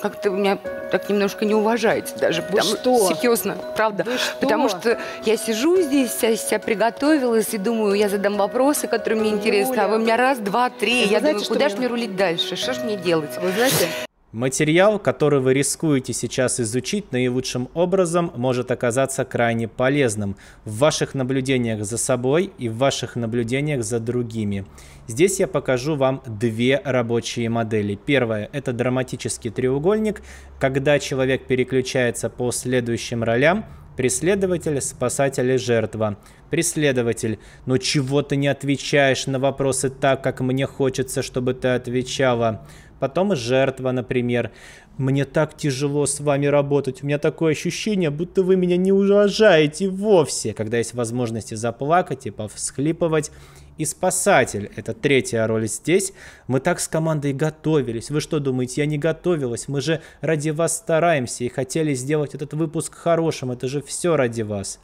как-то у меня так немножко не уважаете даже. Вы потому, что? Серьезно, правда. Вы что? Потому что я сижу здесь, вся себя приготовилась и думаю, я задам вопросы, которые мне интересны, а вы меня раз, два, три. Вы я знаете, думаю, куда же мне рулить дальше, что же мне делать? Вы знаете... Материал, который вы рискуете сейчас изучить наилучшим образом, может оказаться крайне полезным в ваших наблюдениях за собой и в ваших наблюдениях за другими. Здесь я покажу вам две рабочие модели. Первая – это драматический треугольник, когда человек переключается по следующим ролям, Преследователь, спасатель и жертва. Преследователь. Но «Ну чего ты не отвечаешь на вопросы так, как мне хочется, чтобы ты отвечала? потом жертва, например. Мне так тяжело с вами работать, у меня такое ощущение, будто вы меня не уважаете вовсе, когда есть возможности заплакать и повсхлипывать и спасатель. Это третья роль здесь. Мы так с командой готовились. Вы что думаете, я не готовилась? Мы же ради вас стараемся и хотели сделать этот выпуск хорошим. Это же все ради вас.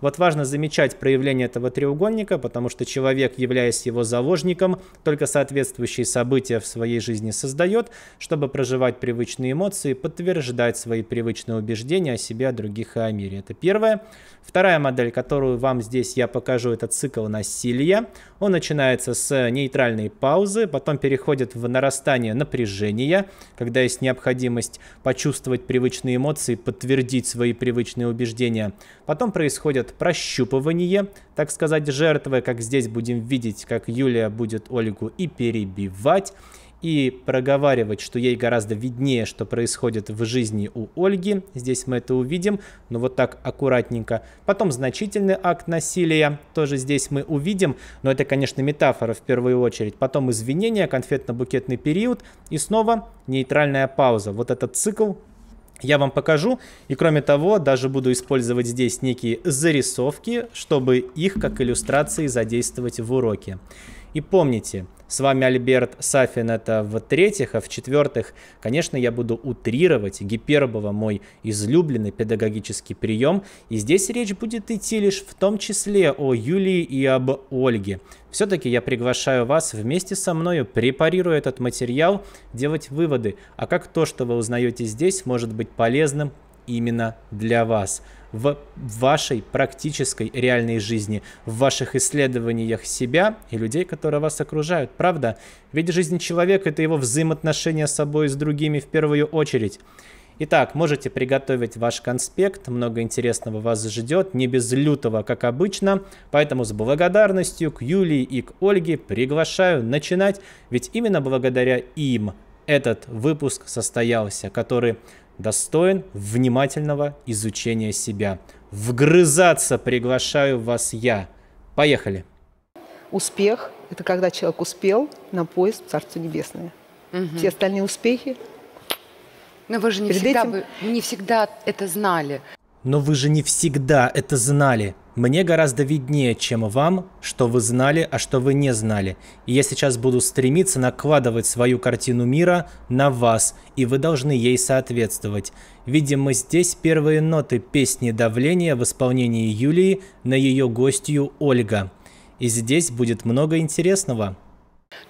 Вот важно замечать проявление этого треугольника, потому что человек, являясь его заложником, только соответствующие события в своей жизни создает, чтобы проживать привычные эмоции, подтверждать свои привычные убеждения о себе, о других и о мире. Это первое. Вторая модель, которую вам здесь я покажу, это цикл насилия. Он начинается с нейтральной паузы, потом переходит в нарастание напряжения, когда есть необходимость почувствовать привычные эмоции, подтвердить свои привычные убеждения. Потом происходит будет прощупывание, так сказать, жертвы, как здесь будем видеть, как Юлия будет Ольгу и перебивать, и проговаривать, что ей гораздо виднее, что происходит в жизни у Ольги. Здесь мы это увидим, но вот так аккуратненько. Потом значительный акт насилия, тоже здесь мы увидим, но это, конечно, метафора в первую очередь. Потом извинения, конфетно-букетный период и снова нейтральная пауза. Вот этот цикл я вам покажу. И кроме того, даже буду использовать здесь некие зарисовки, чтобы их как иллюстрации задействовать в уроке. И помните, с вами Альберт Сафин, это в-третьих, а в-четвертых, конечно, я буду утрировать. Гипербола мой излюбленный педагогический прием. И здесь речь будет идти лишь в том числе о Юлии и об Ольге. Все-таки я приглашаю вас вместе со мною, препарируя этот материал, делать выводы, а как то, что вы узнаете здесь, может быть полезным именно для вас в вашей практической реальной жизни, в ваших исследованиях себя и людей, которые вас окружают. Правда? Ведь жизнь человека — это его взаимоотношения с собой и с другими в первую очередь. Итак, можете приготовить ваш конспект, много интересного вас ждет, не без лютого, как обычно, поэтому с благодарностью к Юлии и к Ольге приглашаю начинать, ведь именно благодаря им этот выпуск состоялся, который достоин внимательного изучения себя. Вгрызаться приглашаю вас я. Поехали. Успех – это когда человек успел на поезд в Царство Небесное. Угу. Все остальные успехи. Но вы же не всегда, этим... вы, не всегда это знали. Но вы же не всегда это знали. Мне гораздо виднее, чем вам, что вы знали, а что вы не знали. И я сейчас буду стремиться накладывать свою картину мира на вас, и вы должны ей соответствовать. Видимо, здесь первые ноты песни «Давление» в исполнении Юлии на ее гостью Ольга. И здесь будет много интересного.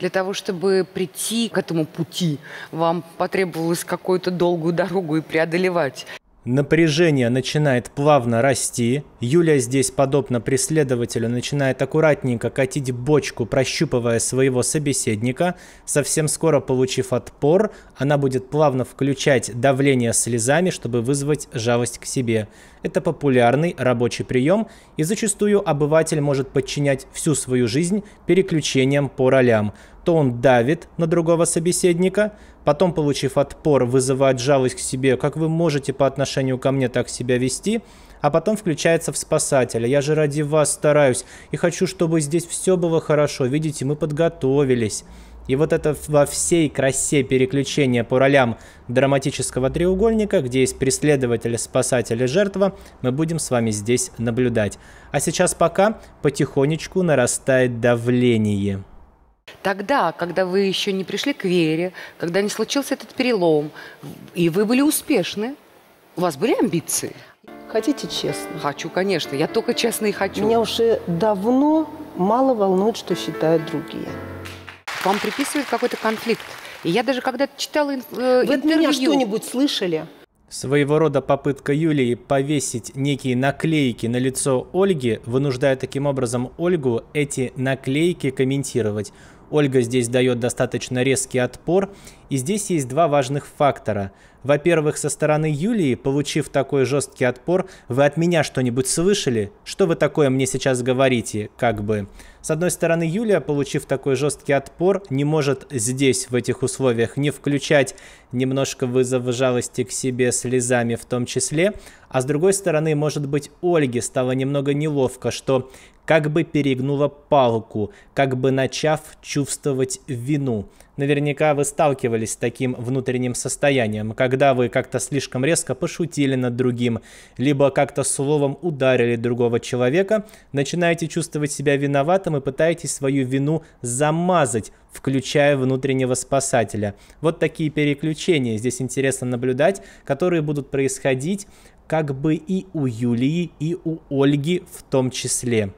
Для того, чтобы прийти к этому пути, вам потребовалось какую-то долгую дорогу и преодолевать. Напряжение начинает плавно расти. Юлия здесь, подобно преследователю, начинает аккуратненько катить бочку, прощупывая своего собеседника. Совсем скоро, получив отпор, она будет плавно включать давление слезами, чтобы вызвать жалость к себе. Это популярный рабочий прием, и зачастую обыватель может подчинять всю свою жизнь переключением по ролям. То он давит на другого собеседника, потом, получив отпор, вызывает жалость к себе, как вы можете по отношению ко мне так себя вести, а потом включается в спасателя. Я же ради вас стараюсь и хочу, чтобы здесь все было хорошо. Видите, мы подготовились. И вот это во всей красе переключения по ролям драматического треугольника, где есть преследователь, спасатель и жертва, мы будем с вами здесь наблюдать. А сейчас пока потихонечку нарастает давление. Тогда, когда вы еще не пришли к вере, когда не случился этот перелом, и вы были успешны, у вас были амбиции? Хотите честно? Хочу, конечно. Я только честно и хочу. Меня уже давно мало волнует, что считают другие вам приписывают какой-то конфликт. И я даже когда-то читала э, Вы интервью... Вы меня что-нибудь слышали? Своего рода попытка Юлии повесить некие наклейки на лицо Ольги, вынуждая таким образом Ольгу эти наклейки комментировать. Ольга здесь дает достаточно резкий отпор, и здесь есть два важных фактора. Во-первых, со стороны Юлии, получив такой жесткий отпор, вы от меня что-нибудь слышали? Что вы такое мне сейчас говорите, как бы? С одной стороны, Юлия, получив такой жесткий отпор, не может здесь, в этих условиях, не включать немножко вызов жалости к себе слезами в том числе. А с другой стороны, может быть, Ольге стало немного неловко, что как бы перегнула палку, как бы начав чувствовать вину. Наверняка вы сталкивались с таким внутренним состоянием, как когда вы как-то слишком резко пошутили над другим, либо как-то словом ударили другого человека, начинаете чувствовать себя виноватым и пытаетесь свою вину замазать, включая внутреннего спасателя. Вот такие переключения здесь интересно наблюдать, которые будут происходить как бы и у Юлии, и у Ольги в том числе.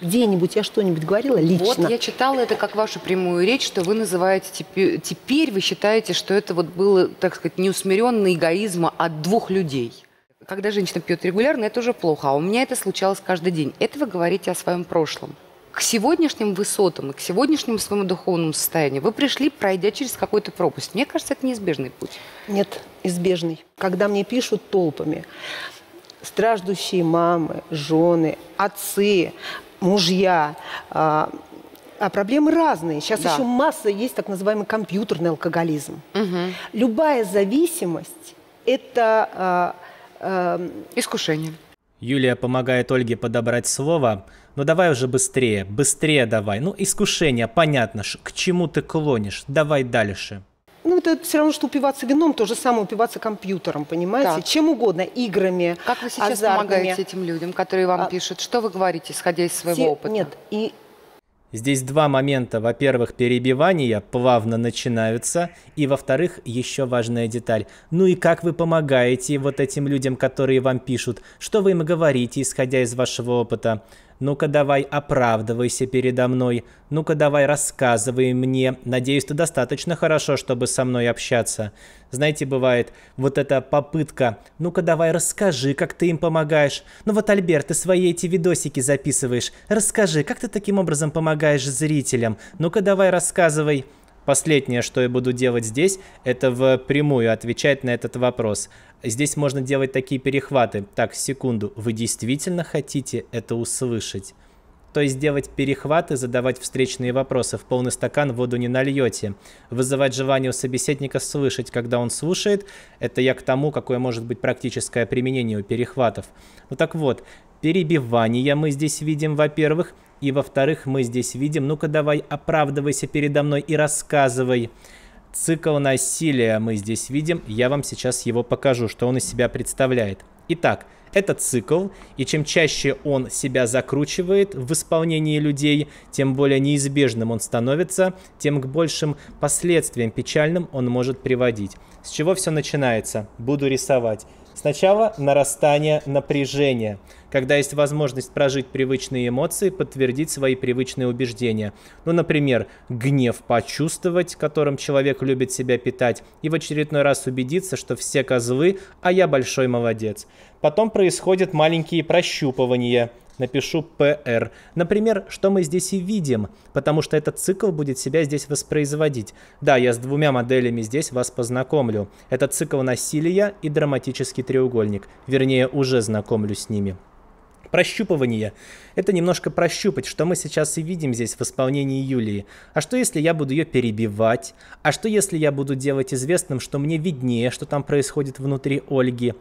Где-нибудь я что-нибудь говорила лично? Вот я читала это как вашу прямую речь, что вы называете теперь, теперь вы считаете, что это вот было, так сказать, неусмиренный эгоизм от двух людей. Когда женщина пьет регулярно, это уже плохо, а у меня это случалось каждый день. Это вы говорите о своем прошлом. К сегодняшним высотам и к сегодняшнему своему духовному состоянию вы пришли, пройдя через какой-то пропасть. Мне кажется, это неизбежный путь. Нет, избежный. Когда мне пишут толпами, страждущие мамы, жены, отцы, мужья. А, а проблемы разные. Сейчас да. еще масса есть так называемый компьютерный алкоголизм. Угу. Любая зависимость – это… Э, э, Искушение. Юлия помогает Ольге подобрать слово. Ну давай уже быстрее, быстрее давай. Ну искушение, понятно, к чему ты клонишь. Давай дальше ну, это все равно, что упиваться вином, то же самое упиваться компьютером, понимаете? Так. Чем угодно, играми, Как вы сейчас азартными. помогаете этим людям, которые вам а... пишут? Что вы говорите, исходя из своего Те... опыта? Нет, и... Здесь два момента. Во-первых, перебивания плавно начинаются. И во-вторых, еще важная деталь. Ну и как вы помогаете вот этим людям, которые вам пишут? Что вы им говорите, исходя из вашего опыта? Ну-ка давай оправдывайся передо мной. Ну-ка давай рассказывай мне. Надеюсь, ты достаточно хорошо, чтобы со мной общаться. Знаете, бывает вот эта попытка. Ну-ка давай расскажи, как ты им помогаешь. Ну вот, Альберт, ты свои эти видосики записываешь. Расскажи, как ты таким образом помогаешь зрителям. Ну-ка давай рассказывай. Последнее, что я буду делать здесь, это впрямую отвечать на этот вопрос. Здесь можно делать такие перехваты. Так, секунду, вы действительно хотите это услышать? То есть делать перехваты, задавать встречные вопросы, в полный стакан воду не нальете, вызывать желание у собеседника слышать, когда он слушает, это я к тому, какое может быть практическое применение у перехватов. Ну так вот, Перебивание мы здесь видим, во-первых. И во-вторых, мы здесь видим... Ну-ка давай, оправдывайся передо мной и рассказывай. Цикл насилия мы здесь видим. Я вам сейчас его покажу, что он из себя представляет. Итак, это цикл, и чем чаще он себя закручивает в исполнении людей, тем более неизбежным он становится, тем к большим последствиям печальным он может приводить. С чего все начинается? Буду рисовать. Сначала нарастание напряжения – когда есть возможность прожить привычные эмоции, подтвердить свои привычные убеждения. Ну, например, гнев почувствовать, которым человек любит себя питать, и в очередной раз убедиться, что все козлы, а я большой молодец. Потом происходят маленькие прощупывания, напишу ПР. Например, что мы здесь и видим, потому что этот цикл будет себя здесь воспроизводить. Да, я с двумя моделями здесь вас познакомлю. Это цикл насилия и драматический треугольник. Вернее, уже знакомлю с ними. Прощупывание. Это немножко прощупать, что мы сейчас и видим здесь в исполнении Юлии. А что если я буду ее перебивать? А что если я буду делать известным, что мне виднее, что там происходит внутри Ольги?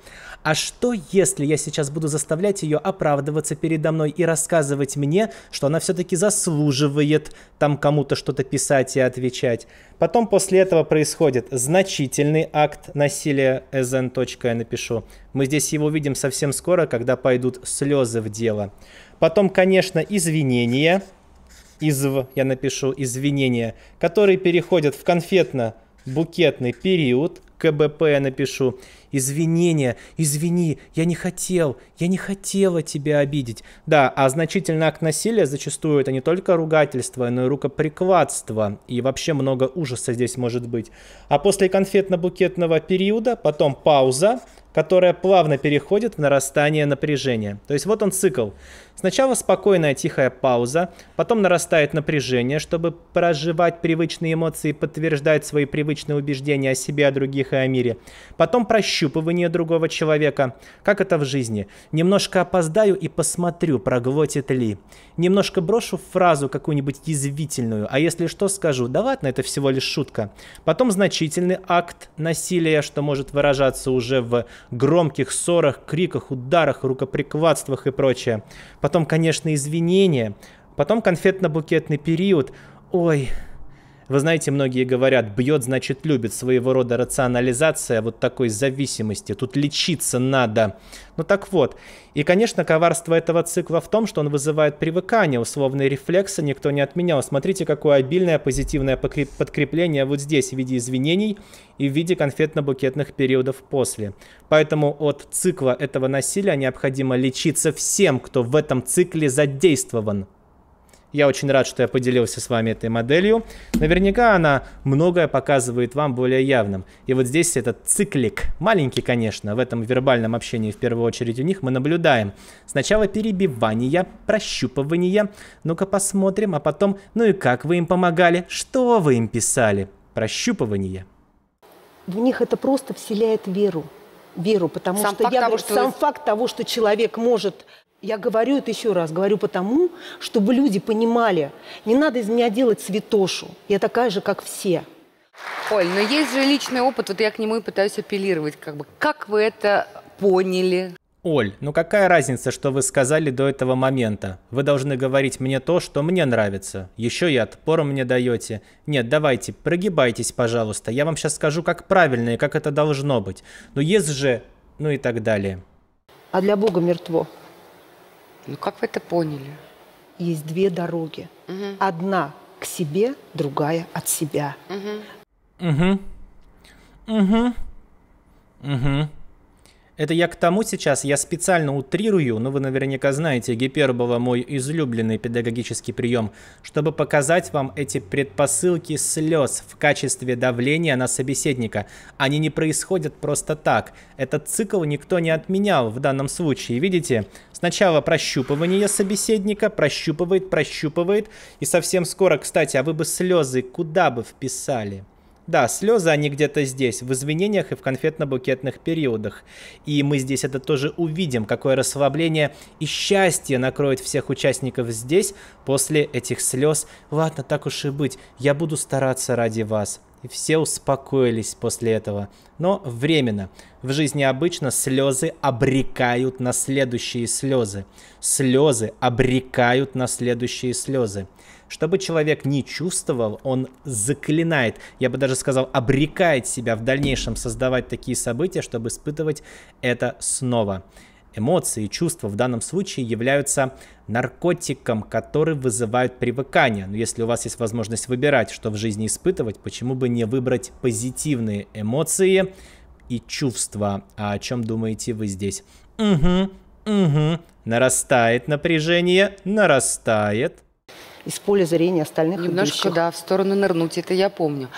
А что если я сейчас буду заставлять ее оправдываться передо мной и рассказывать мне, что она все-таки заслуживает там кому-то что-то писать и отвечать? Потом после этого происходит значительный акт насилия, sn. я напишу. Мы здесь его видим совсем скоро, когда пойдут слезы отзыв дела. Потом, конечно, извинения, изв, я напишу извинения, которые переходят в конфетно-букетный период, КБП я напишу, извинения, извини, я не хотел, я не хотела тебя обидеть. Да, а значительный акт насилия зачастую это не только ругательство, но и рукоприкладство, и вообще много ужаса здесь может быть. А после конфетно-букетного периода, потом пауза, которая плавно переходит в нарастание напряжения. То есть вот он цикл. Сначала спокойная тихая пауза, потом нарастает напряжение, чтобы проживать привычные эмоции, и подтверждать свои привычные убеждения о себе, о других и о мире. Потом прощение ощупывание другого человека. Как это в жизни? Немножко опоздаю и посмотрю, проглотит ли. Немножко брошу фразу какую-нибудь язвительную, а если что, скажу, да ладно, это всего лишь шутка. Потом значительный акт насилия, что может выражаться уже в громких ссорах, криках, ударах, рукоприкладствах и прочее. Потом, конечно, извинения. Потом конфетно-букетный период. Ой, вы знаете, многие говорят, бьет, значит любит. Своего рода рационализация вот такой зависимости. Тут лечиться надо. Ну так вот. И, конечно, коварство этого цикла в том, что он вызывает привыкание. Условные рефлексы никто не отменял. Смотрите, какое обильное позитивное подкрепление вот здесь в виде извинений и в виде конфетно-букетных периодов после. Поэтому от цикла этого насилия необходимо лечиться всем, кто в этом цикле задействован. Я очень рад, что я поделился с вами этой моделью. Наверняка она многое показывает вам более явным. И вот здесь этот циклик, маленький, конечно, в этом вербальном общении в первую очередь у них мы наблюдаем. Сначала перебивание, прощупывание. Ну-ка посмотрим, а потом, ну и как вы им помогали, что вы им писали. Прощупывание. В них это просто вселяет веру веру, потому сам что факт я того, что сам вы... факт того, что человек может я говорю это еще раз, говорю потому, чтобы люди понимали, не надо из меня делать святошу, я такая же, как все. Оль, но есть же личный опыт, вот я к нему и пытаюсь апеллировать, как бы, как вы это поняли? Оль, ну какая разница, что вы сказали до этого момента? Вы должны говорить мне то, что мне нравится. Еще и отпор мне даете. Нет, давайте, прогибайтесь, пожалуйста. Я вам сейчас скажу, как правильно и как это должно быть. Но ну, есть же... Ну и так далее. А для Бога мертво. Ну как вы это поняли? Есть две дороги. Угу. Одна к себе, другая от себя. Угу. Угу. Угу. Угу. Это я к тому сейчас, я специально утрирую, но вы наверняка знаете, гипербола мой излюбленный педагогический прием, чтобы показать вам эти предпосылки слез в качестве давления на собеседника. Они не происходят просто так. Этот цикл никто не отменял в данном случае, видите? Сначала прощупывание собеседника, прощупывает, прощупывает, и совсем скоро, кстати, а вы бы слезы куда бы вписали? Да, слезы, они где-то здесь, в извинениях и в конфетно-букетных периодах. И мы здесь это тоже увидим, какое расслабление и счастье накроет всех участников здесь после этих слез. Ладно, так уж и быть, я буду стараться ради вас. И все успокоились после этого. Но временно. В жизни обычно слезы обрекают на следующие слезы. Слезы обрекают на следующие слезы. Чтобы человек не чувствовал, он заклинает, я бы даже сказал, обрекает себя в дальнейшем создавать такие события, чтобы испытывать это снова. Эмоции и чувства в данном случае являются наркотиком, который вызывает привыкание. Но если у вас есть возможность выбирать, что в жизни испытывать, почему бы не выбрать позитивные эмоции и чувства? А о чем думаете вы здесь? Угу, угу. Нарастает напряжение, нарастает из поля зрения остальных Немножко, идущих. да, в сторону нырнуть, это я помню.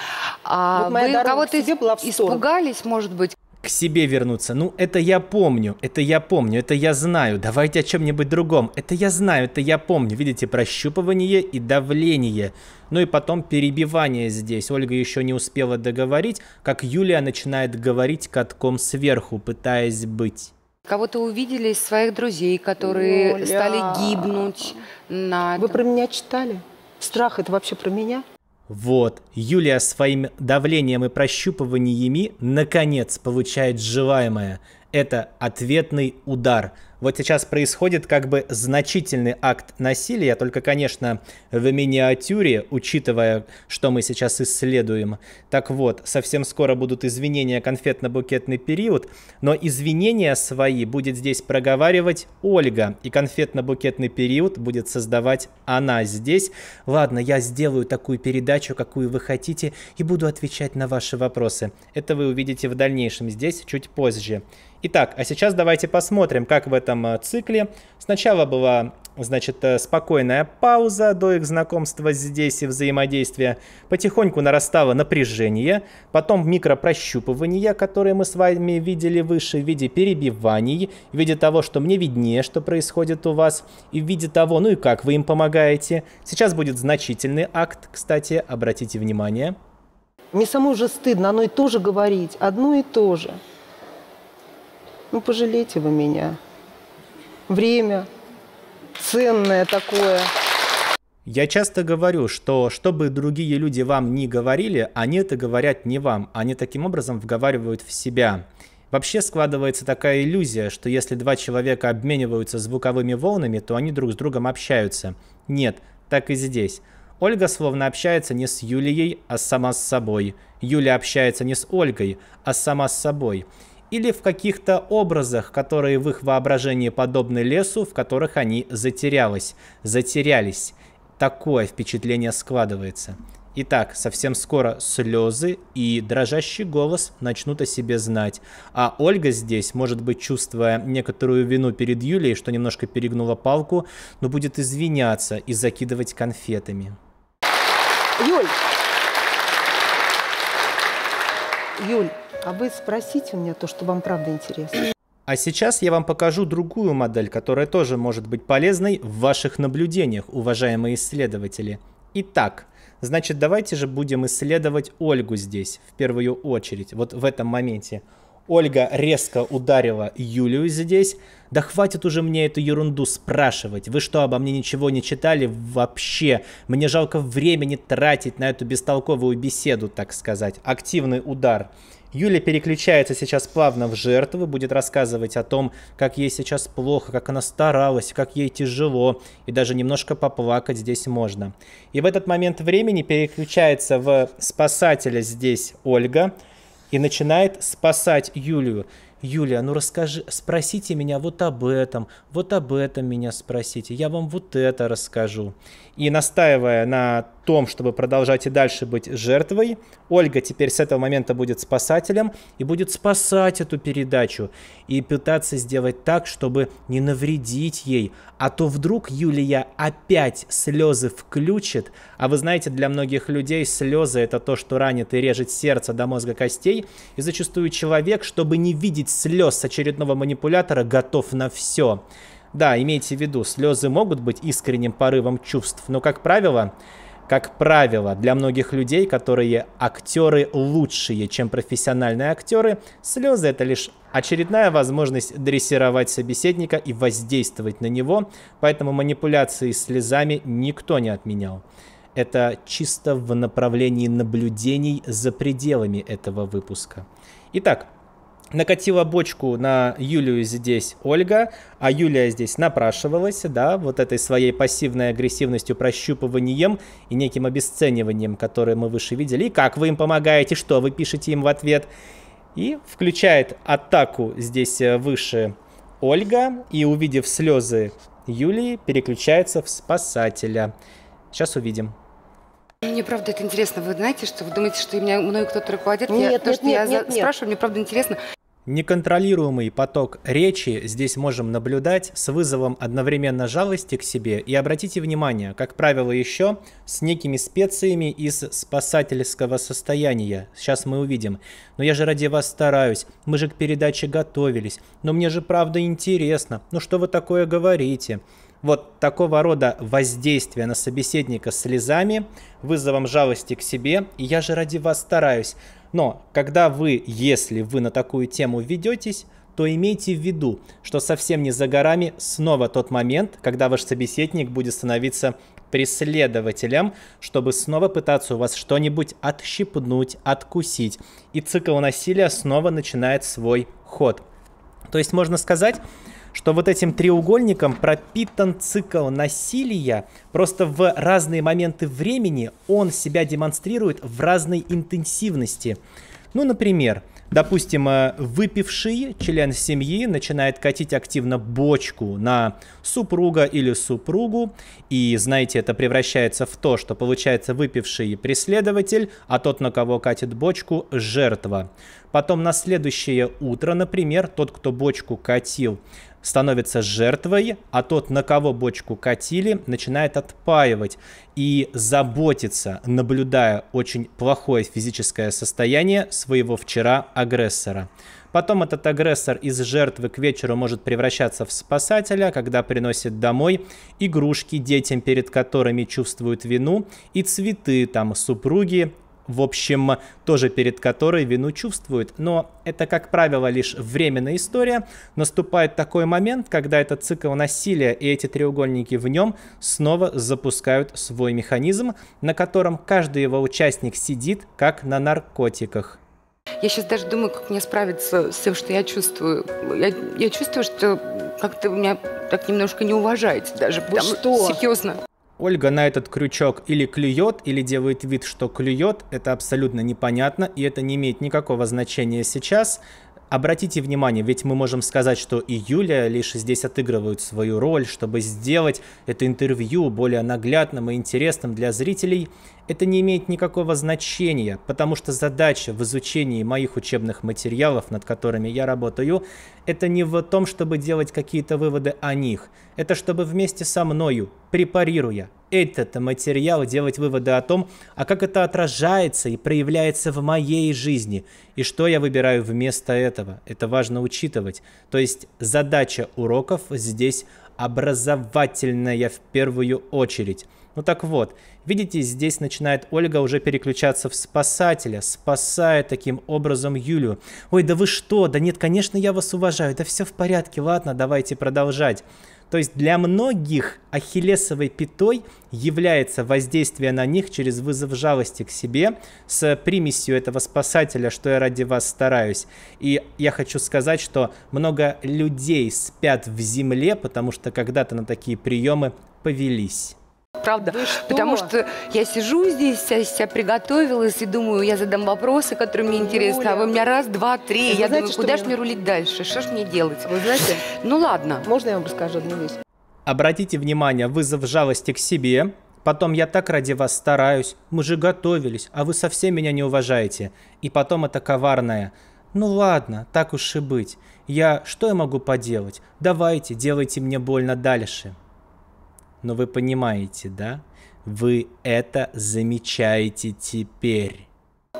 А вот вы кого-то испугались, может быть? к себе вернуться. Ну, это я помню, это я помню, это я знаю. Давайте о чем-нибудь другом. Это я знаю, это я помню. Видите, прощупывание и давление. Ну и потом перебивание здесь. Ольга еще не успела договорить, как Юлия начинает говорить катком сверху, пытаясь быть. Кого-то увидели из своих друзей, которые Оля. стали гибнуть на... Вы про меня читали? Страх это вообще про меня? Вот, Юлия своим давлением и прощупываниями наконец получает желаемое. Это ответный удар – вот сейчас происходит как бы значительный акт насилия, только, конечно, в миниатюре, учитывая, что мы сейчас исследуем. Так вот, совсем скоро будут извинения конфетно-букетный период, но извинения свои будет здесь проговаривать Ольга, и конфетно-букетный период будет создавать она здесь. Ладно, я сделаю такую передачу, какую вы хотите, и буду отвечать на ваши вопросы. Это вы увидите в дальнейшем здесь чуть позже. Итак, а сейчас давайте посмотрим, как в этом этом э, цикле. Сначала была Значит, э, спокойная пауза до их знакомства здесь и взаимодействия. Потихоньку нарастало напряжение, потом микропрощупывания, которые мы с вами видели выше, в виде перебиваний, в виде того, что мне виднее, что происходит у вас, и в виде того, ну и как вы им помогаете. Сейчас будет значительный акт, кстати, обратите внимание. Мне самой уже стыдно оно и то же говорить, одно и то же. Ну, пожалейте вы меня время ценное такое. Я часто говорю, что чтобы другие люди вам не говорили, они это говорят не вам. Они таким образом вговаривают в себя. Вообще складывается такая иллюзия, что если два человека обмениваются звуковыми волнами, то они друг с другом общаются. Нет, так и здесь. Ольга словно общается не с Юлией, а сама с собой. Юля общается не с Ольгой, а сама с собой или в каких-то образах, которые в их воображении подобны лесу, в которых они затерялись, затерялись. Такое впечатление складывается. Итак, совсем скоро слезы и дрожащий голос начнут о себе знать. А Ольга здесь, может быть, чувствуя некоторую вину перед Юлей, что немножко перегнула палку, но будет извиняться и закидывать конфетами. Юль! Юль, а вы спросите у меня то, что вам правда интересно. А сейчас я вам покажу другую модель, которая тоже может быть полезной в ваших наблюдениях, уважаемые исследователи. Итак, значит давайте же будем исследовать Ольгу здесь, в первую очередь, вот в этом моменте. Ольга резко ударила Юлию здесь. Да хватит уже мне эту ерунду спрашивать. Вы что, обо мне ничего не читали вообще? Мне жалко времени тратить на эту бестолковую беседу, так сказать. Активный удар. Юля переключается сейчас плавно в жертвы, будет рассказывать о том, как ей сейчас плохо, как она старалась, как ей тяжело, и даже немножко поплакать здесь можно. И в этот момент времени переключается в спасателя здесь Ольга и начинает спасать Юлию. Юлия, ну расскажи, спросите меня вот об этом, вот об этом меня спросите, я вам вот это расскажу. И настаивая на том, чтобы продолжать и дальше быть жертвой, Ольга теперь с этого момента будет спасателем и будет спасать эту передачу и пытаться сделать так, чтобы не навредить ей. А то вдруг Юлия опять слезы включит. А вы знаете, для многих людей слезы это то, что ранит и режет сердце до мозга костей. И зачастую человек, чтобы не видеть слез с очередного манипулятора, готов на все. Да, имейте в виду, слезы могут быть искренним порывом чувств, но, как правило, как правило, для многих людей, которые актеры лучшие, чем профессиональные актеры, слезы это лишь очередная возможность дрессировать собеседника и воздействовать на него, поэтому манипуляции слезами никто не отменял. Это чисто в направлении наблюдений за пределами этого выпуска. Итак, накатила бочку на Юлию здесь Ольга, а Юлия здесь напрашивалась, да, вот этой своей пассивной агрессивностью, прощупыванием и неким обесцениванием, которое мы выше видели, и как вы им помогаете, что вы пишете им в ответ, и включает атаку здесь э, выше Ольга, и увидев слезы Юлии, переключается в спасателя. Сейчас увидим. Мне правда это интересно. Вы знаете, что вы думаете, что меня мною кто-то руководит? Нет, я, нет, то, что нет, я нет, спрашиваю, нет. мне правда интересно. Неконтролируемый поток речи здесь можем наблюдать с вызовом одновременно жалости к себе и, обратите внимание, как правило, еще с некими специями из спасательского состояния. Сейчас мы увидим. Но я же ради вас стараюсь. Мы же к передаче готовились. Но мне же правда интересно. Ну что вы такое говорите? Вот такого рода воздействие на собеседника слезами, вызовом жалости к себе, и я же ради вас стараюсь. Но когда вы, если вы на такую тему ведетесь, то имейте в виду, что совсем не за горами снова тот момент, когда ваш собеседник будет становиться преследователем, чтобы снова пытаться у вас что-нибудь отщипнуть, откусить. И цикл насилия снова начинает свой ход. То есть можно сказать, что вот этим треугольником пропитан цикл насилия, просто в разные моменты времени он себя демонстрирует в разной интенсивности. Ну, например, допустим, э, выпивший член семьи начинает катить активно бочку на супруга или супругу, и, знаете, это превращается в то, что получается выпивший преследователь, а тот, на кого катит бочку, жертва. Потом на следующее утро, например, тот, кто бочку катил, становится жертвой, а тот, на кого бочку катили, начинает отпаивать и заботиться, наблюдая очень плохое физическое состояние своего вчера агрессора. Потом этот агрессор из жертвы к вечеру может превращаться в спасателя, когда приносит домой игрушки детям, перед которыми чувствуют вину, и цветы там супруги в общем, тоже перед которой вину чувствует. Но это, как правило, лишь временная история. Наступает такой момент, когда этот цикл насилия и эти треугольники в нем снова запускают свой механизм, на котором каждый его участник сидит, как на наркотиках. Я сейчас даже думаю, как мне справиться с тем, что я чувствую. Я, я чувствую, что как-то меня так немножко не уважаете даже. Вы потому, что? Серьезно. Ольга на этот крючок или клюет, или делает вид, что клюет. Это абсолютно непонятно, и это не имеет никакого значения сейчас. Обратите внимание, ведь мы можем сказать, что и Юлия лишь здесь отыгрывают свою роль, чтобы сделать это интервью более наглядным и интересным для зрителей. Это не имеет никакого значения, потому что задача в изучении моих учебных материалов, над которыми я работаю, это не в том, чтобы делать какие-то выводы о них. Это чтобы вместе со мною препарируя этот материал, делать выводы о том, а как это отражается и проявляется в моей жизни, и что я выбираю вместо этого. Это важно учитывать. То есть задача уроков здесь образовательная в первую очередь. Ну так вот, видите, здесь начинает Ольга уже переключаться в спасателя, спасая таким образом Юлю. Ой, да вы что? Да нет, конечно, я вас уважаю, да все в порядке, ладно, давайте продолжать. То есть для многих ахиллесовой пятой является воздействие на них через вызов жалости к себе с примесью этого спасателя, что я ради вас стараюсь. И я хочу сказать, что много людей спят в земле, потому что когда-то на такие приемы повелись правда. Что? Потому что я сижу здесь, вся, себя приготовилась и думаю, я задам вопросы, которые мне интересны, Юля. а вы меня раз, два, три. Вы я знаете, думаю, куда же мне рулить дальше, что же мне делать? Вы знаете? Ну ладно. Можно я вам расскажу одну вещь? Обратите внимание, вызов жалости к себе, Потом я так ради вас стараюсь, мы же готовились, а вы совсем меня не уважаете. И потом это коварное. Ну ладно, так уж и быть. Я, что я могу поделать? Давайте, делайте мне больно дальше. Но вы понимаете, да? Вы это замечаете теперь.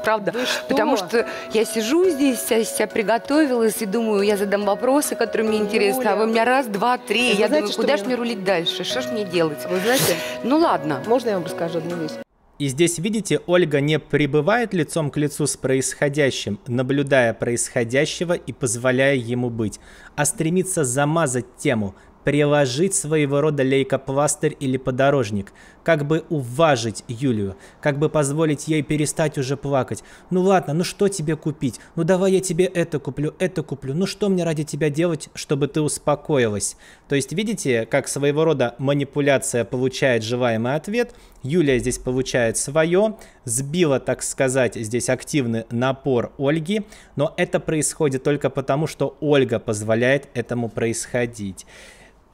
Правда, что? потому что я сижу здесь, я себя приготовилась и думаю, я задам вопросы, которые мне интересны, Юля. а вы меня раз, два, три, Вы я знаете, думаю, что куда мне... же мне рулить дальше, что же мне делать? Вы знаете? Ну ладно. Можно я вам расскажу одну вещь? И здесь, видите, Ольга не пребывает лицом к лицу с происходящим, наблюдая происходящего и позволяя ему быть, а стремится замазать тему, приложить своего рода лейкопластырь или подорожник, как бы уважить Юлию, как бы позволить ей перестать уже плакать. Ну ладно, ну что тебе купить? Ну давай я тебе это куплю, это куплю. Ну что мне ради тебя делать, чтобы ты успокоилась? То есть видите, как своего рода манипуляция получает желаемый ответ, Юлия здесь получает свое, сбила, так сказать, здесь активный напор Ольги, но это происходит только потому, что Ольга позволяет этому происходить.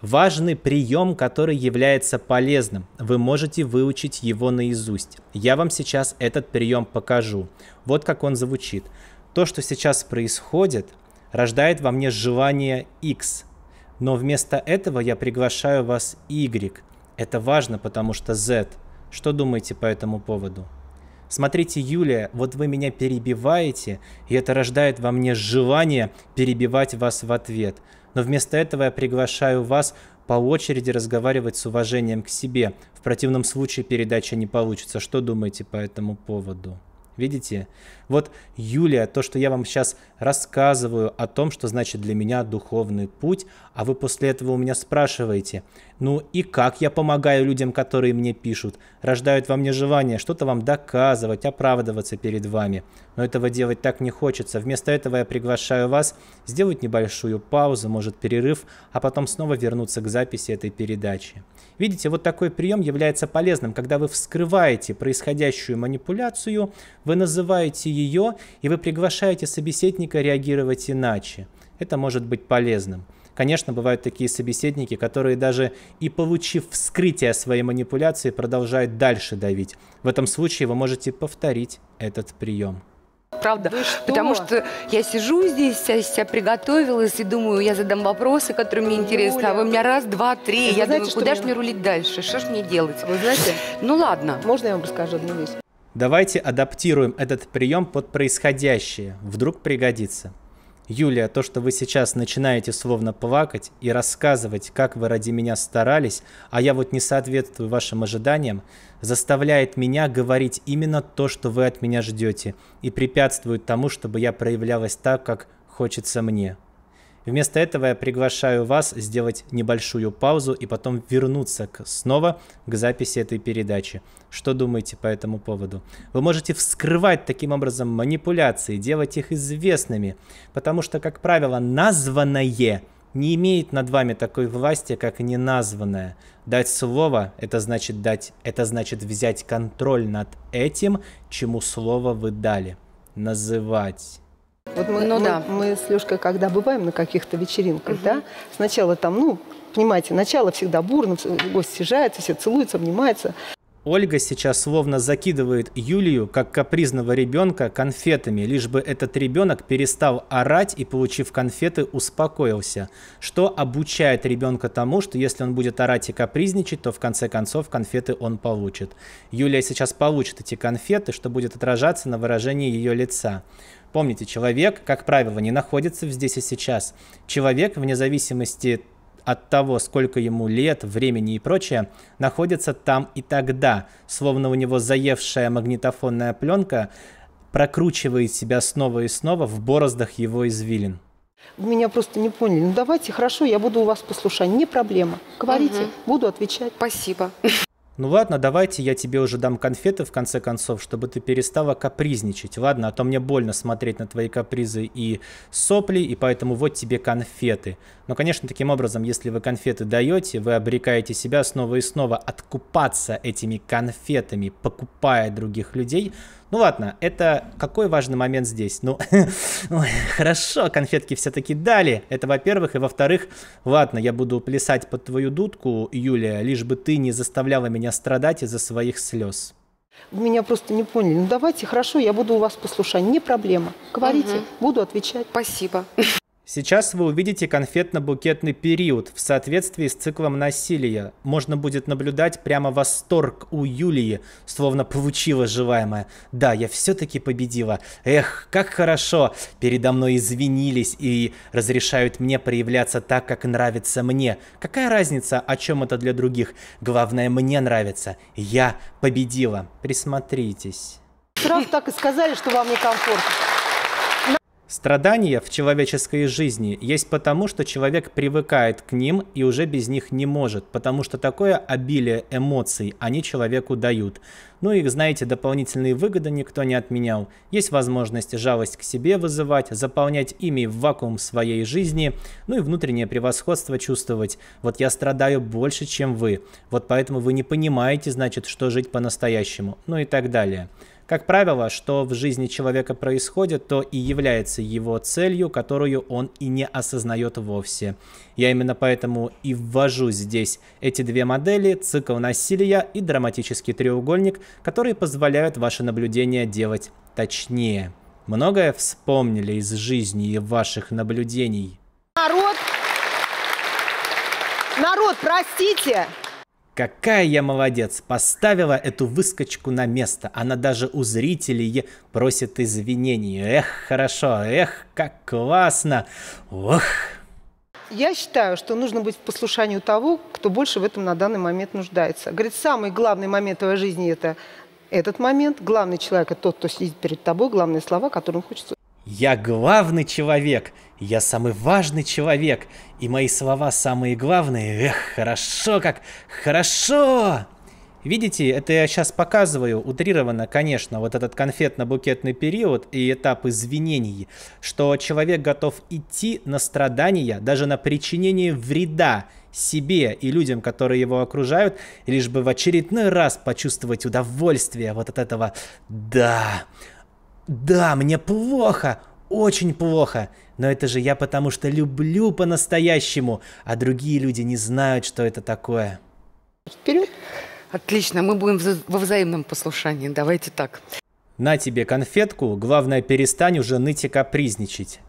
Важный прием, который является полезным. Вы можете выучить его наизусть. Я вам сейчас этот прием покажу. Вот как он звучит. То, что сейчас происходит, рождает во мне желание X. Но вместо этого я приглашаю вас Y. Это важно, потому что Z. Что думаете по этому поводу? Смотрите, Юлия, вот вы меня перебиваете, и это рождает во мне желание перебивать вас в ответ но вместо этого я приглашаю вас по очереди разговаривать с уважением к себе. В противном случае передача не получится. Что думаете по этому поводу? Видите? Вот Юлия, то, что я вам сейчас рассказываю о том, что значит для меня духовный путь, а вы после этого у меня спрашиваете, ну и как я помогаю людям, которые мне пишут, рождают во мне желание что-то вам доказывать, оправдываться перед вами. Но этого делать так не хочется. Вместо этого я приглашаю вас сделать небольшую паузу, может перерыв, а потом снова вернуться к записи этой передачи. Видите, вот такой прием является полезным, когда вы вскрываете происходящую манипуляцию, вы называете ее, и вы приглашаете собеседника реагировать иначе. Это может быть полезным. Конечно, бывают такие собеседники, которые даже и получив вскрытие своей манипуляции, продолжают дальше давить. В этом случае вы можете повторить этот прием правда. что? Потому что я сижу здесь, я себя приготовилась и думаю, я задам вопросы, которые мне ну, интересны, а вы меня раз, два, три. Вы я знаете, думаю, куда же мне рулить дальше, что же мне делать? Вы знаете? Ну ладно. Можно я вам расскажу одну вещь? Давайте адаптируем этот прием под происходящее. Вдруг пригодится. Юлия, то, что вы сейчас начинаете словно плакать и рассказывать, как вы ради меня старались, а я вот не соответствую вашим ожиданиям, заставляет меня говорить именно то, что вы от меня ждете, и препятствует тому, чтобы я проявлялась так, как хочется мне. Вместо этого я приглашаю вас сделать небольшую паузу и потом вернуться к, снова к записи этой передачи. Что думаете по этому поводу? Вы можете вскрывать таким образом манипуляции, делать их известными, потому что, как правило, названное не имеет над вами такой власти, как неназванное. Дать слово – это значит дать, это значит взять контроль над этим, чему слово вы дали. Называть. Вот мы, э, ну, мы, да. мы с Лешкой, когда бываем на каких-то вечеринках, угу. да, сначала там, ну, понимаете, начало всегда бурно, гость съезжается, все целуются, обнимаются. Ольга сейчас словно закидывает Юлию, как капризного ребенка, конфетами, лишь бы этот ребенок перестал орать и, получив конфеты, успокоился. Что обучает ребенка тому, что если он будет орать и капризничать, то в конце концов конфеты он получит. Юлия сейчас получит эти конфеты, что будет отражаться на выражении ее лица. Помните, человек, как правило, не находится здесь и сейчас. Человек, вне зависимости от того, сколько ему лет, времени и прочее, находится там и тогда, словно у него заевшая магнитофонная пленка прокручивает себя снова и снова в бороздах его извилин. Вы меня просто не поняли. Ну давайте, хорошо, я буду у вас послушать. Не проблема. Говорите, угу. буду отвечать. Спасибо. Ну ладно, давайте я тебе уже дам конфеты в конце концов, чтобы ты перестала капризничать. Ладно, а то мне больно смотреть на твои капризы и сопли, и поэтому вот тебе конфеты. Но, конечно, таким образом, если вы конфеты даете, вы обрекаете себя снова и снова откупаться этими конфетами, покупая других людей, ну ладно, это какой важный момент здесь? Ну, хорошо, конфетки все-таки дали. Это во-первых. И во-вторых, ладно, я буду плясать под твою дудку, Юлия, лишь бы ты не заставляла меня страдать из-за своих слез. Меня просто не поняли. Ну давайте, хорошо, я буду у вас послушать. Не проблема. Говорите, угу. буду отвечать. Спасибо. Сейчас вы увидите конфетно-букетный период в соответствии с циклом насилия. Можно будет наблюдать прямо восторг у Юлии, словно получила желаемое. Да, я все-таки победила. Эх, как хорошо. Передо мной извинились и разрешают мне проявляться так, как нравится мне. Какая разница, о чем это для других? Главное, мне нравится. Я победила. Присмотритесь. Сразу так и сказали, что вам некомфортно. Страдания в человеческой жизни есть потому, что человек привыкает к ним и уже без них не может, потому что такое обилие эмоций они человеку дают. Ну и, знаете, дополнительные выгоды никто не отменял. Есть возможность жалость к себе вызывать, заполнять ими в вакуум своей жизни, ну и внутреннее превосходство чувствовать. Вот я страдаю больше, чем вы. Вот поэтому вы не понимаете, значит, что жить по-настоящему. Ну и так далее. Как правило, что в жизни человека происходит, то и является его целью, которую он и не осознает вовсе. Я именно поэтому и ввожу здесь эти две модели, цикл насилия и драматический треугольник, которые позволяют ваше наблюдение делать точнее. Многое вспомнили из жизни и ваших наблюдений. Народ, народ, простите, Какая я молодец, поставила эту выскочку на место. Она даже у зрителей просит извинений. Эх, хорошо, эх, как классно. Ох. Я считаю, что нужно быть в послушании того, кто больше в этом на данный момент нуждается. Говорит, самый главный момент твоей жизни – это этот момент. Главный человек – это тот, кто сидит перед тобой. Главные слова, которые он хочет я главный человек, я самый важный человек, и мои слова самые главные. Эх, хорошо как, хорошо! Видите, это я сейчас показываю утрированно, конечно, вот этот конфетно-букетный период и этап извинений, что человек готов идти на страдания, даже на причинение вреда себе и людям, которые его окружают, лишь бы в очередной раз почувствовать удовольствие вот от этого «да». Да, мне плохо, очень плохо. Но это же я потому что люблю по-настоящему, а другие люди не знают, что это такое. Вперед. Отлично, мы будем во взаимном послушании, давайте так. На тебе конфетку, главное перестань уже ныть и капризничать.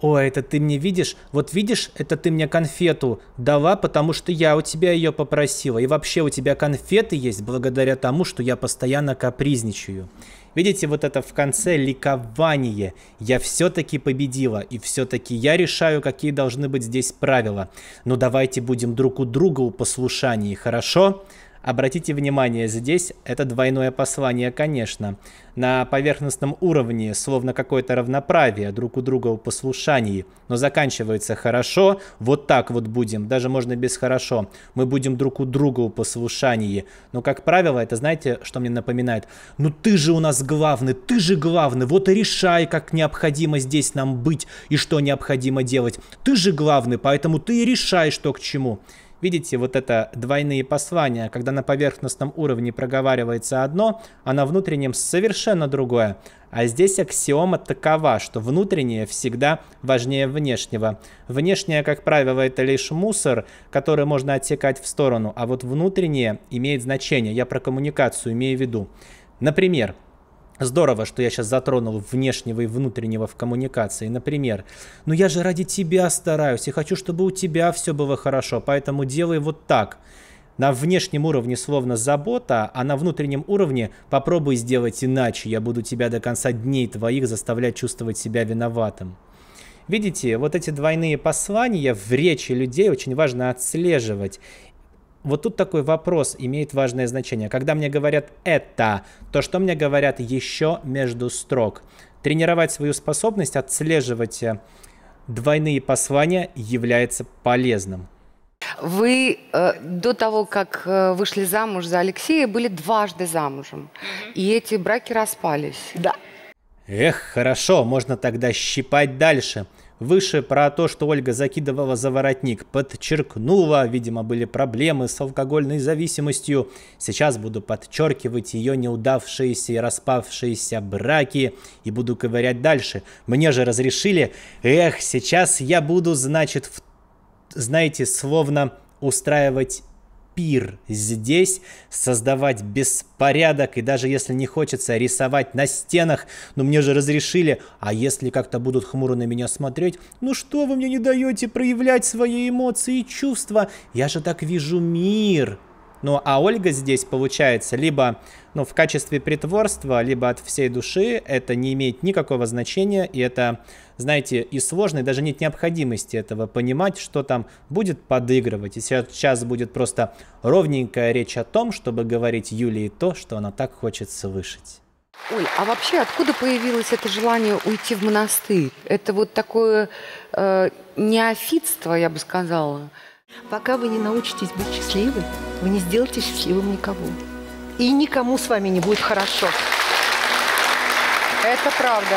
О, это ты мне видишь? Вот видишь, это ты мне конфету дала, потому что я у тебя ее попросила. И вообще у тебя конфеты есть благодаря тому, что я постоянно капризничаю. Видите, вот это в конце ликование. Я все-таки победила, и все-таки я решаю, какие должны быть здесь правила. Но давайте будем друг у друга у послушания, Хорошо? Обратите внимание, здесь это двойное послание, конечно. На поверхностном уровне словно какое-то равноправие друг у друга у послушаний, но заканчивается хорошо, вот так вот будем, даже можно без хорошо. Мы будем друг у друга у послушании. Но, как правило, это знаете, что мне напоминает? Ну ты же у нас главный, ты же главный, вот и решай, как необходимо здесь нам быть и что необходимо делать. Ты же главный, поэтому ты и решай, что к чему. Видите, вот это двойные послания, когда на поверхностном уровне проговаривается одно, а на внутреннем совершенно другое. А здесь аксиома такова, что внутреннее всегда важнее внешнего. Внешнее, как правило, это лишь мусор, который можно отсекать в сторону, а вот внутреннее имеет значение. Я про коммуникацию имею в виду. Например, Здорово, что я сейчас затронул внешнего и внутреннего в коммуникации. Например, ну я же ради тебя стараюсь и хочу, чтобы у тебя все было хорошо, поэтому делай вот так. На внешнем уровне словно забота, а на внутреннем уровне попробуй сделать иначе. Я буду тебя до конца дней твоих заставлять чувствовать себя виноватым. Видите, вот эти двойные послания в речи людей очень важно отслеживать вот тут такой вопрос имеет важное значение. Когда мне говорят «это», то что мне говорят еще между строк? Тренировать свою способность отслеживать э, двойные послания является полезным. Вы э, до того, как э, вышли замуж за Алексея, были дважды замужем. И эти браки распались. Да. Эх, хорошо, можно тогда щипать дальше выше про то, что Ольга закидывала за воротник, подчеркнула, видимо, были проблемы с алкогольной зависимостью. Сейчас буду подчеркивать ее неудавшиеся и распавшиеся браки и буду ковырять дальше. Мне же разрешили. Эх, сейчас я буду, значит, в... знаете, словно устраивать пир здесь, создавать беспорядок, и даже если не хочется рисовать на стенах, ну мне же разрешили, а если как-то будут хмуро на меня смотреть, ну что вы мне не даете проявлять свои эмоции и чувства, я же так вижу мир. Ну, а Ольга здесь, получается, либо ну, в качестве притворства, либо от всей души, это не имеет никакого значения, и это, знаете, и сложно, и даже нет необходимости этого понимать, что там будет подыгрывать. И сейчас будет просто ровненькая речь о том, чтобы говорить Юлии то, что она так хочет слышать. Оль, а вообще откуда появилось это желание уйти в монастырь? Это вот такое э, неофитство, я бы сказала. Пока вы не научитесь быть счастливы, вы не сделаете счастливым никого. И никому с вами не будет хорошо. Это правда.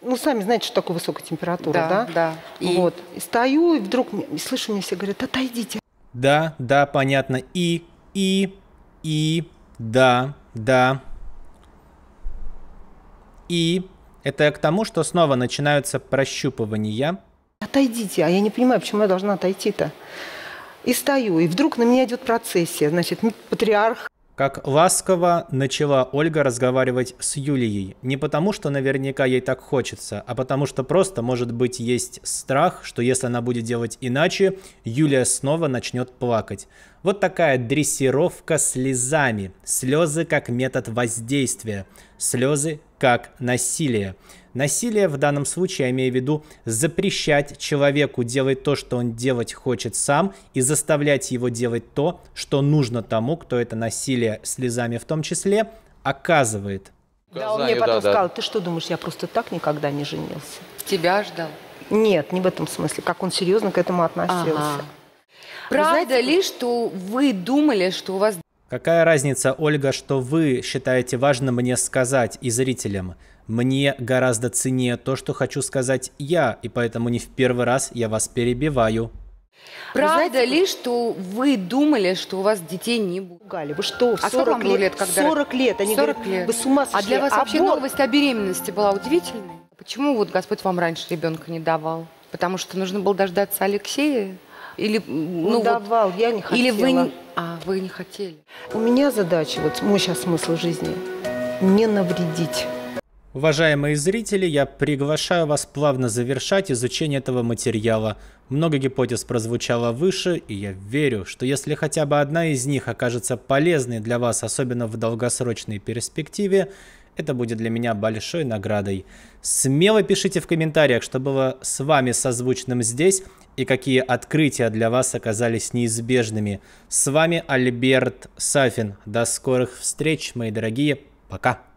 Ну, сами знаете, что такое высокая температура, да? Да, да. И... Вот. стою, и вдруг слышу, мне все говорят, отойдите. Да, да, понятно. И, и, и, да, да. И это к тому, что снова начинаются прощупывания отойдите. А я не понимаю, почему я должна отойти-то. И стою, и вдруг на меня идет процессия, значит, патриарх. Как ласково начала Ольга разговаривать с Юлией. Не потому, что наверняка ей так хочется, а потому что просто, может быть, есть страх, что если она будет делать иначе, Юлия снова начнет плакать. Вот такая дрессировка слезами. Слезы как метод воздействия. Слезы как насилие. Насилие в данном случае, я имею в виду, запрещать человеку делать то, что он делать хочет сам, и заставлять его делать то, что нужно тому, кто это насилие слезами в том числе оказывает. Да, он мне потом да, сказал, ты что думаешь, я просто так никогда не женился? Тебя ждал? Нет, не в этом смысле, как он серьезно к этому относился. Ага. Правда знаете, ли, что вы думали, что у вас... Какая разница, Ольга, что вы считаете важным мне сказать и зрителям? Мне гораздо ценнее то, что хочу сказать я, и поэтому не в первый раз я вас перебиваю. Правда знаете, ли, что вы думали, что у вас детей не будет? Пугали. Вы что, в а 40 лет, лет когда? 40 лет. Они 40 говорят, лет. вы с ума сошли. А для вас а вообще аборт... новость о беременности была удивительной? Почему вот Господь вам раньше ребенка не давал? Потому что нужно было дождаться Алексея? Или, ну, Он давал, вот, я не хотела. Или вы, а, вы не хотели? У меня задача, вот мой сейчас смысл жизни, не навредить Уважаемые зрители, я приглашаю вас плавно завершать изучение этого материала. Много гипотез прозвучало выше, и я верю, что если хотя бы одна из них окажется полезной для вас, особенно в долгосрочной перспективе, это будет для меня большой наградой. Смело пишите в комментариях, что было с вами созвучным здесь и какие открытия для вас оказались неизбежными. С вами Альберт Сафин. До скорых встреч, мои дорогие. Пока.